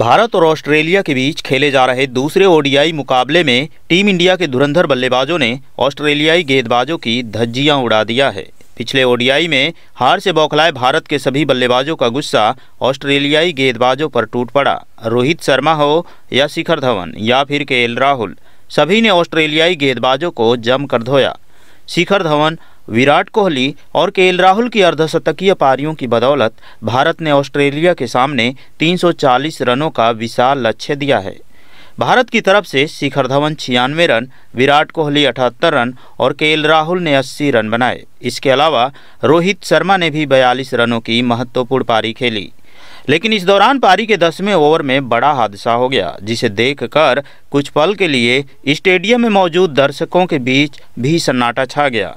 भारत और ऑस्ट्रेलिया के बीच खेले जा रहे दूसरे ओडीआई मुकाबले में टीम इंडिया के धुरंधर बल्लेबाजों ने ऑस्ट्रेलियाई गेंदबाजों की धज्जियां उड़ा दिया है पिछले ओडीआई में हार से बौखलाए भारत के सभी बल्लेबाजों का गुस्सा ऑस्ट्रेलियाई गेंदबाजों पर टूट पड़ा रोहित शर्मा हो या शिखर धवन या फिर के राहुल सभी ने ऑस्ट्रेलियाई गेंदबाजों को जमकर धोया शिखर धवन विराट कोहली और के राहुल की अर्धशतकीय पारियों की बदौलत भारत ने ऑस्ट्रेलिया के सामने 340 रनों का विशाल लक्ष्य दिया है भारत की तरफ से शिखर धवन छियानवे रन विराट कोहली अठहत्तर रन और के राहुल ने 80 रन बनाए इसके अलावा रोहित शर्मा ने भी 42 रनों की महत्वपूर्ण पारी खेली लेकिन इस दौरान पारी के दसवें ओवर में बड़ा हादसा हो गया जिसे देखकर कुछ पल के लिए स्टेडियम में मौजूद दर्शकों के बीच भी सन्नाटा छा गया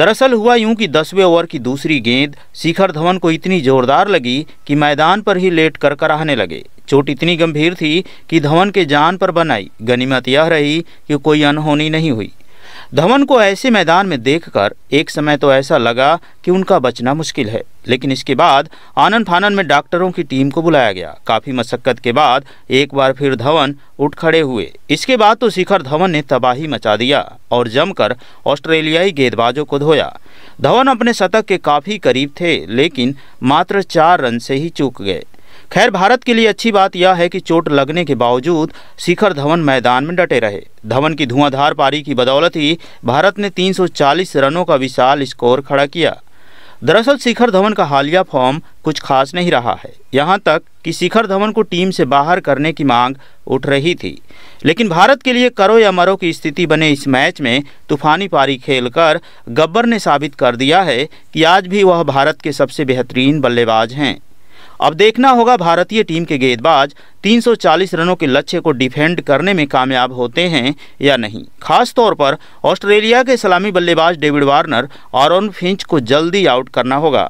दरअसल हुआ यूं कि दसवें ओवर की दूसरी गेंद शिखर धवन को इतनी जोरदार लगी कि मैदान पर ही लेट कर कराहने लगे चोट इतनी गंभीर थी कि धवन के जान पर बनाई गनीमत यह रही कि कोई अनहोनी नहीं हुई धवन को ऐसे मैदान में देखकर एक समय तो ऐसा लगा कि उनका बचना मुश्किल है लेकिन इसके बाद आनंद फानन में डॉक्टरों की टीम को बुलाया गया काफ़ी मशक्क़त के बाद एक बार फिर धवन उठ खड़े हुए इसके बाद तो शिखर धवन ने तबाही मचा दिया और जमकर ऑस्ट्रेलियाई गेंदबाजों को धोया धवन अपने शतक के काफ़ी करीब थे लेकिन मात्र चार रन से ही चूक गए खैर भारत के लिए अच्छी बात यह है कि चोट लगने के बावजूद शिखर धवन मैदान में डटे रहे धवन की धुआंधार पारी की बदौलत ही भारत ने 340 रनों का विशाल स्कोर खड़ा किया दरअसल शिखर धवन का हालिया फॉर्म कुछ खास नहीं रहा है यहाँ तक कि शिखर धवन को टीम से बाहर करने की मांग उठ रही थी लेकिन भारत के लिए करो या मरो की स्थिति बने इस मैच में तूफानी पारी खेलकर गब्बर ने साबित कर दिया है कि आज भी वह भारत के सबसे बेहतरीन बल्लेबाज हैं अब देखना होगा भारतीय टीम के गेंदबाज 340 रनों के लक्ष्य को डिफेंड करने में कामयाब होते हैं या नहीं खास तौर पर ऑस्ट्रेलिया के सलामी बल्लेबाज डेविड वार्नर और फिंच को जल्दी आउट करना होगा